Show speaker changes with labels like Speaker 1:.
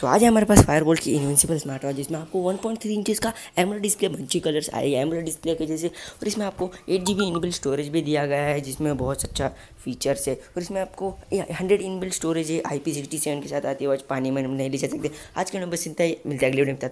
Speaker 1: सो so, आज हमारे पास फायर की इन्वेंसिबल स्मार्ट वॉच जिसमें आपको 1.3 पॉइंट इंचज़ का एमरा डिस्प्ले बंची कलर्स है एमरा डिस्प्ले के जैसे और इसमें आपको eight G B inbuilt storage भी दिया गया है जिसमें बहुत अच्छा फीचर्स है और इसमें आपको हंड्रेड इनबिल स्टोरेज है आई पी सिक्सटी सेवन के साथ आती है वॉच पानी में नहीं ले जा सकते आज के नंबर से मिलता है अगले वीडियो में